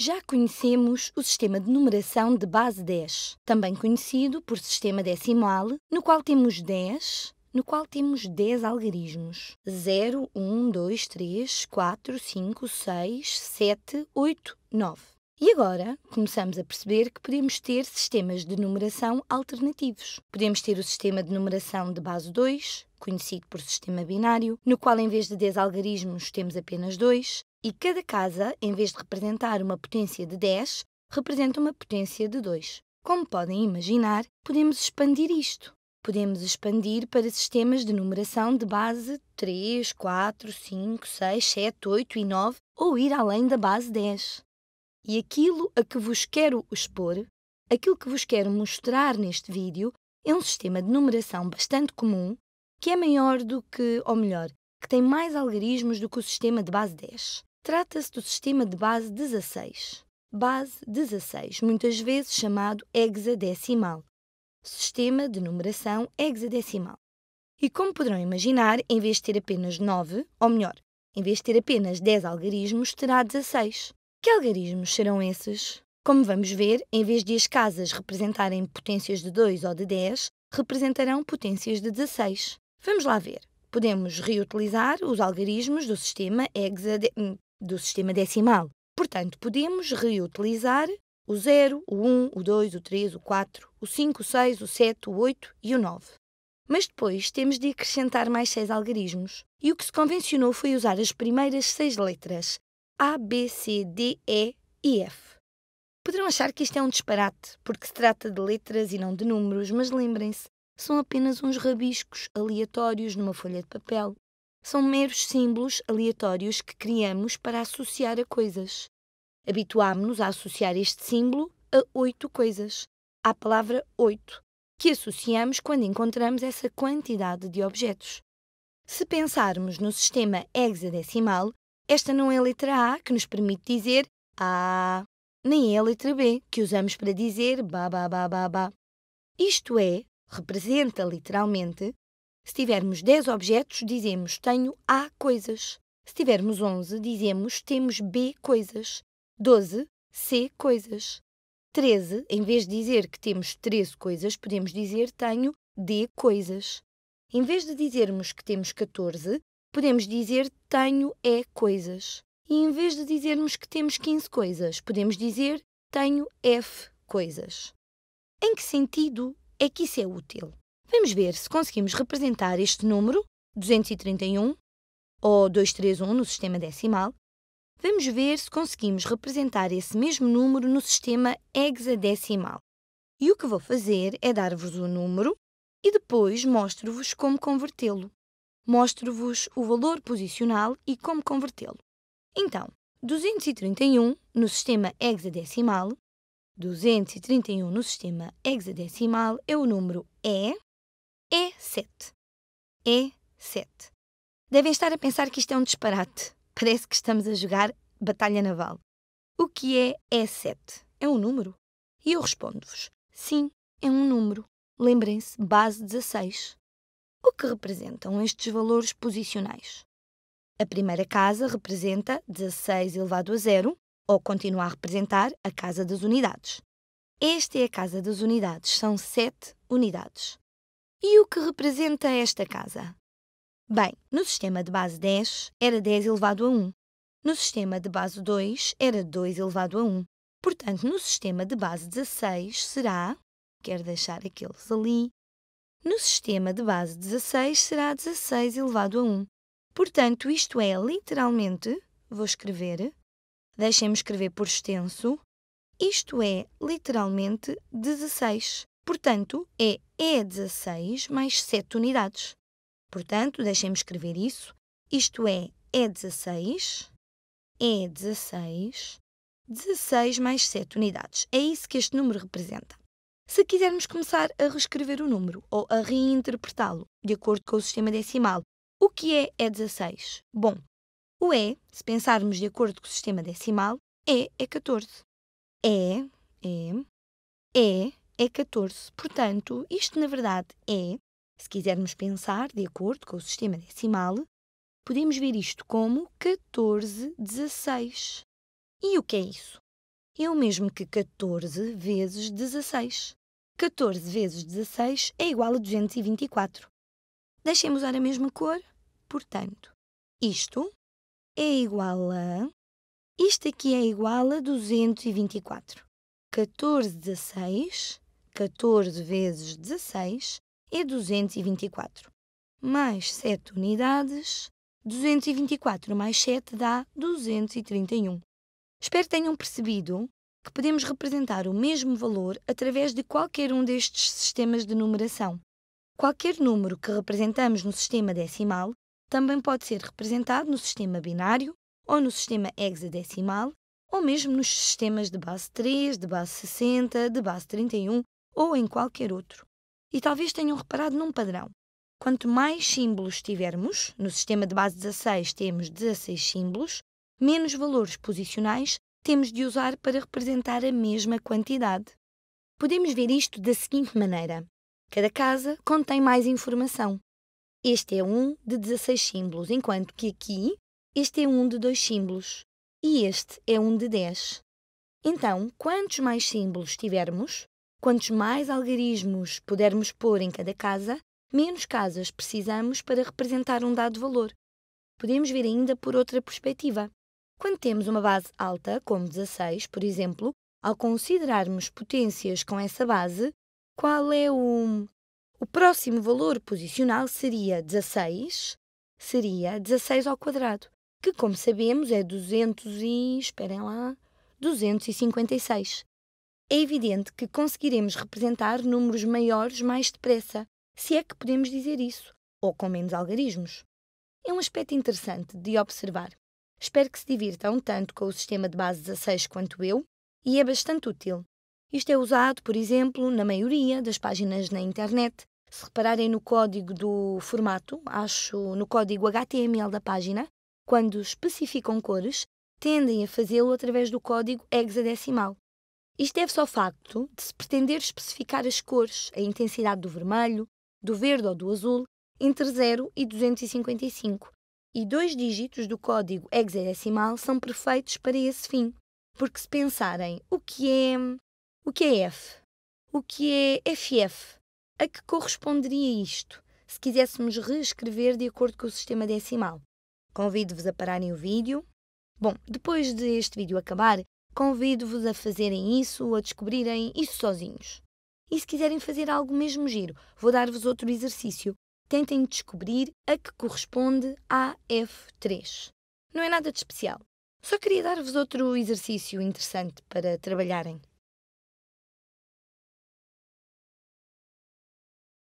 Já conhecemos o sistema de numeração de base 10, também conhecido por sistema decimal, no qual temos 10, no qual temos 10 algarismos: 0, 1, 2, 3, 4, 5, 6, 7, 8, 9. E agora começamos a perceber que podemos ter sistemas de numeração alternativos. Podemos ter o sistema de numeração de base 2, conhecido por sistema binário, no qual em vez de 10 algarismos temos apenas 2, e cada casa, em vez de representar uma potência de 10, representa uma potência de 2. Como podem imaginar, podemos expandir isto. Podemos expandir para sistemas de numeração de base 3, 4, 5, 6, 7, 8 e 9 ou ir além da base 10. E aquilo a que vos quero expor, aquilo que vos quero mostrar neste vídeo, é um sistema de numeração bastante comum que é maior do que, ou melhor, que tem mais algarismos do que o sistema de base 10. Trata-se do sistema de base 16. Base 16, muitas vezes chamado hexadecimal. Sistema de numeração hexadecimal. E como poderão imaginar, em vez de ter apenas 9, ou melhor, em vez de ter apenas 10 algarismos, terá 16. Que algarismos serão esses? Como vamos ver, em vez de as casas representarem potências de 2 ou de 10, representarão potências de 16. Vamos lá ver. Podemos reutilizar os algarismos do sistema hexade... Hum, do sistema decimal. Portanto, podemos reutilizar o 0, o 1, o 2, o 3, o 4, o 5, o 6, o 7, o 8 e o 9. Mas depois temos de acrescentar mais seis algarismos, e o que se convencionou foi usar as primeiras seis letras A, B, C, D, E e F. Poderão achar que isto é um disparate, porque se trata de letras e não de números, mas lembrem-se, são apenas uns rabiscos aleatórios numa folha de papel são meros símbolos aleatórios que criamos para associar a coisas. Habituámo-nos a associar este símbolo a oito coisas, à palavra oito, que associamos quando encontramos essa quantidade de objetos. Se pensarmos no sistema hexadecimal, esta não é a letra A que nos permite dizer A, nem é a letra B que usamos para dizer ba ba ba ba ba. Isto é, representa literalmente se tivermos 10 objetos, dizemos tenho A coisas. Se tivermos 11, dizemos temos B coisas. 12, C coisas. 13, em vez de dizer que temos 13 coisas, podemos dizer tenho D coisas. Em vez de dizermos que temos 14, podemos dizer tenho E coisas. E em vez de dizermos que temos 15 coisas, podemos dizer tenho F coisas. Em que sentido é que isso é útil? Vamos ver se conseguimos representar este número, 231, ou 231 no sistema decimal. Vamos ver se conseguimos representar esse mesmo número no sistema hexadecimal. E o que vou fazer é dar-vos o número e depois mostro-vos como convertê-lo. Mostro-vos o valor posicional e como convertê-lo. Então, 231 no sistema hexadecimal, 231 no sistema hexadecimal é o número E e7. E7. Devem estar a pensar que isto é um disparate. Parece que estamos a jogar batalha naval. O que é E7? É um número? E eu respondo-vos: sim, é um número. Lembrem-se, base 16. O que representam estes valores posicionais? A primeira casa representa 16 elevado a zero, ou continua a representar a casa das unidades. Esta é a casa das unidades, são 7 unidades. E o que representa esta casa? Bem, no sistema de base 10 era 10 elevado a 1. No sistema de base 2 era 2 elevado a 1. Portanto, no sistema de base 16 será, quero deixar aqueles ali, no sistema de base 16 será 16 elevado a 1. Portanto, isto é literalmente, vou escrever, deixem-me escrever por extenso, isto é literalmente 16. Portanto, é E16 mais 7 unidades. Portanto, deixem-me escrever isso. Isto é E16, E16, 16 mais 7 unidades. É isso que este número representa. Se quisermos começar a reescrever o número ou a reinterpretá-lo de acordo com o sistema decimal, o que é E16? Bom, o E, se pensarmos de acordo com o sistema decimal, é E é 14. E, E, E é 14. Portanto, isto na verdade é, se quisermos pensar de acordo com o sistema decimal, podemos ver isto como 1416. E o que é isso? É o mesmo que 14 vezes 16. 14 vezes 16 é igual a 224. Deixemos usar a mesma cor, portanto, isto é igual a. Isto aqui é igual a 224. 14 16 14 vezes 16 é 224. Mais 7 unidades, 224 mais 7 dá 231. Espero que tenham percebido que podemos representar o mesmo valor através de qualquer um destes sistemas de numeração. Qualquer número que representamos no sistema decimal também pode ser representado no sistema binário ou no sistema hexadecimal ou mesmo nos sistemas de base 3, de base 60, de base 31 ou em qualquer outro. E talvez tenham reparado num padrão. Quanto mais símbolos tivermos, no sistema de base 16 temos 16 símbolos, menos valores posicionais temos de usar para representar a mesma quantidade. Podemos ver isto da seguinte maneira: cada casa contém mais informação. Este é um de 16 símbolos, enquanto que aqui este é um de dois símbolos e este é um de 10. Então, quantos mais símbolos tivermos, Quantos mais algarismos pudermos pôr em cada casa, menos casas precisamos para representar um dado valor. Podemos ver ainda por outra perspectiva. Quando temos uma base alta, como 16, por exemplo, ao considerarmos potências com essa base, qual é o. O próximo valor posicional seria 16, seria 16 ao quadrado, que, como sabemos, é 200 e. esperem lá. 256 é evidente que conseguiremos representar números maiores mais depressa, se é que podemos dizer isso, ou com menos algarismos. É um aspecto interessante de observar. Espero que se divirtam tanto com o sistema de base 16 quanto eu, e é bastante útil. Isto é usado, por exemplo, na maioria das páginas na internet. Se repararem no código do formato, acho no código HTML da página, quando especificam cores, tendem a fazê-lo através do código hexadecimal. Isto deve-se ao facto de se pretender especificar as cores, a intensidade do vermelho, do verde ou do azul, entre 0 e 255, e dois dígitos do código hexadecimal são perfeitos para esse fim, porque se pensarem o que é o que é F, o que é FF, a que corresponderia isto, se quiséssemos reescrever de acordo com o sistema decimal. Convido-vos a pararem o vídeo. Bom, depois de este vídeo acabar, Convido-vos a fazerem isso, a descobrirem isso sozinhos. E se quiserem fazer algo mesmo giro, vou dar-vos outro exercício. Tentem descobrir a que corresponde a F3. Não é nada de especial. Só queria dar-vos outro exercício interessante para trabalharem.